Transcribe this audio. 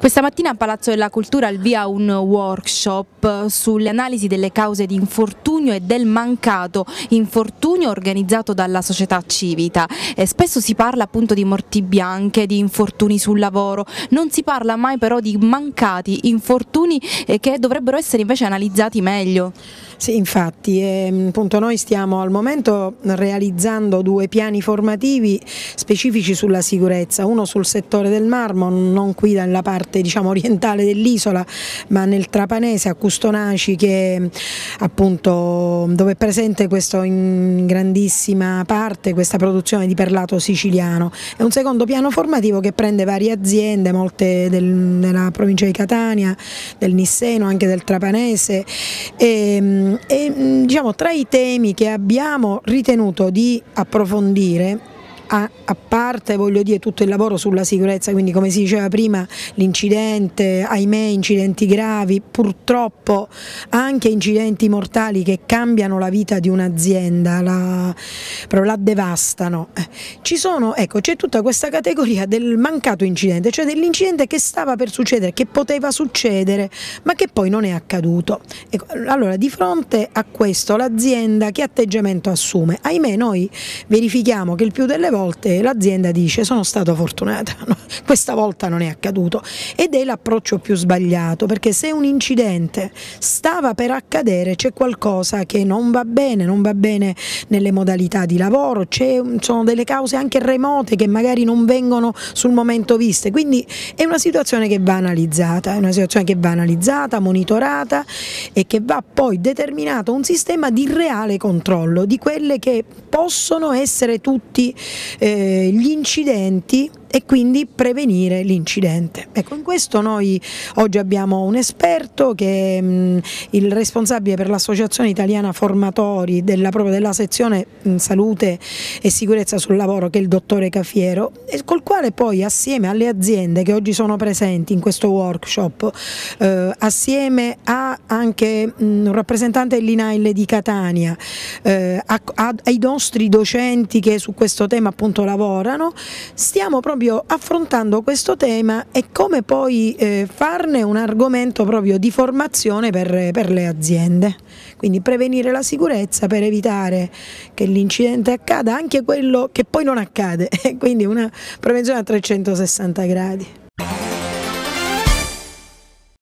Questa mattina a Palazzo della Cultura al via un workshop sulle analisi delle cause di infortunio e del mancato infortunio organizzato dalla società Civita. E spesso si parla appunto di morti bianche, di infortuni sul lavoro, non si parla mai però di mancati infortuni eh, che dovrebbero essere invece analizzati meglio. Sì, infatti, eh, noi stiamo al momento realizzando due piani formativi specifici sulla sicurezza, uno sul settore del marmo, non qui nella parte diciamo, orientale dell'isola, ma nel Trapanese a Custonaci che appunto dove è presente questo in grandissima parte questa produzione di perlato siciliano e un secondo piano formativo che prende varie aziende, molte del, della provincia di Catania, del Nisseno, anche del Trapanese e, ehm, Ehm, e, diciamo, tra i temi che abbiamo ritenuto di approfondire a, a parte voglio dire tutto il lavoro sulla sicurezza, quindi come si diceva prima l'incidente, ahimè incidenti gravi, purtroppo anche incidenti mortali che cambiano la vita di un'azienda, la, la, devastano. Eh, ecco, c'è ecco, tutta questa categoria del mancato incidente, cioè dell'incidente che stava per succedere, che poteva succedere, ma che poi non è accaduto. Ecco, allora, di fronte a questo l'azienda che atteggiamento assume? Ahimè noi verifichiamo che il più delle volte volte l'azienda dice sono stata fortunata, no, questa volta non è accaduto ed è l'approccio più sbagliato perché se un incidente stava per accadere c'è qualcosa che non va bene, non va bene nelle modalità di lavoro, ci sono delle cause anche remote che magari non vengono sul momento viste, quindi è una situazione che va analizzata, è una situazione che va analizzata, monitorata e che va poi determinato un sistema di reale controllo di quelle che possono essere tutti eh, gli incidenti e quindi prevenire l'incidente. Ecco, in questo noi oggi abbiamo un esperto che è mh, il responsabile per l'Associazione Italiana Formatori della, proprio della sezione mh, salute e sicurezza sul lavoro che è il dottore Cafiero, col quale poi assieme alle aziende che oggi sono presenti in questo workshop, eh, assieme a anche mh, un rappresentante dell'INAIL di Catania, eh, a, a, ai nostri docenti che su questo tema appunto lavorano, stiamo proprio proprio affrontando questo tema e come poi eh, farne un argomento proprio di formazione per, per le aziende. Quindi prevenire la sicurezza per evitare che l'incidente accada, anche quello che poi non accade, quindi una prevenzione a 360 gradi.